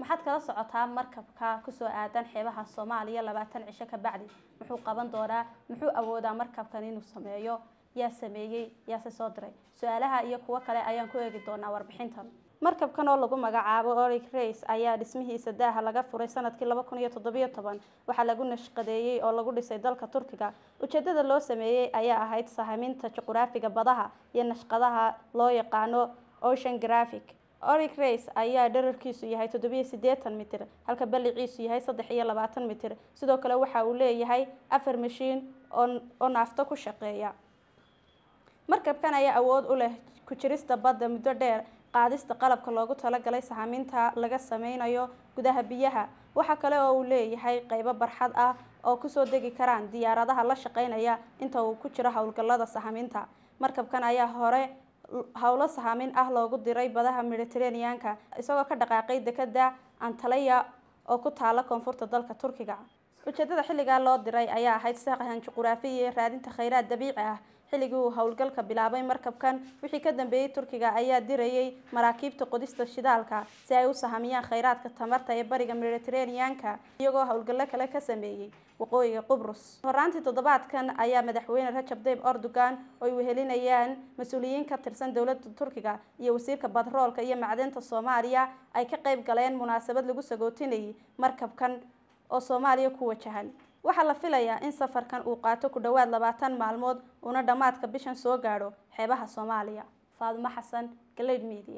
maxaad kala socotaa markabka kusoo aadan xeebaha soomaaliya labaatan cisho ka bacdi muxuu qaban doonaa muxuu awoodaa markabkan inuu sameeyo yaa sameeyey yaase soo diray su-aalaha iyo kuwo kale ayaan ku eegi doonaa warbixintan markabkan oo lagu magacaabo oric race ayaa dhismihiisa daaha laga furay sanadkii laba kun iyo toddobiyo toban waxaa lagu nashqadeeyey oo lagu dhisay dalka turkiga ujeedada loo sameeyey ayaa ahayd sahaminta juquraafiga badaha iyo nashqadaha loo yaqaano ocean graphic oric race ayaa dherarkiisu yahay toddobiyo siddeetan mitir halka balliciisu yahay saddex iyo labaatan mitir sidoo kale waxa uu leeyahay afar mashiin oo naafto ku shaqeeya markabkan ayaa awood u leh ku jirista badda muddo dheer qaadista qalabka loogu talagalay sahaminta laga sameynayo gudaha biyaha waxaa kale oo uu leeyahay qaybo barxad ah oo kusoo degi karaan diyaaradaha la shaqeynaya inta uu ku jiro howlgallada sahaminta markabkan ayaa hore howlo sahamin ah loogu diray badaha mediterraneanka isagoo ka dhaqaaqay dekedda antalya oo ku taala koonfurta dalka turkiga ujeedada xilligaa loo diray ayaa ahayd saaqahan juquraafiya ee raadinta khayraad dabiici ah xilligii uu howlgalka bilaabay markabkan wixii ka dambeeyey turkiga ayaa dirayay maraakiibta qodista shidaalka si ay u sahamiyaan khayraadka tamarta ee bariga mediteraneanka iyagoo howlgallo kale ka sameeyey waqooyiga qubrus horaantii toddobaadkan ayaa madaxweyne rajab dayb erdogan oy wehelinayaan mas-uuliyiin ka tirsan dowladda turkiga iyo wasiirka batroolka iyo macdinta soomaaliya ay ka qayb galeen munaasabad lagu sagootinayay markabkan oo soomaaliya ku wajahan waxaa la filayaa in safarkan uu qaato ku dhowaad labaatan maalmood uuna dhammaadka bishan soo gaadho xeebaha soomaaliya faadimo xasan galeyd media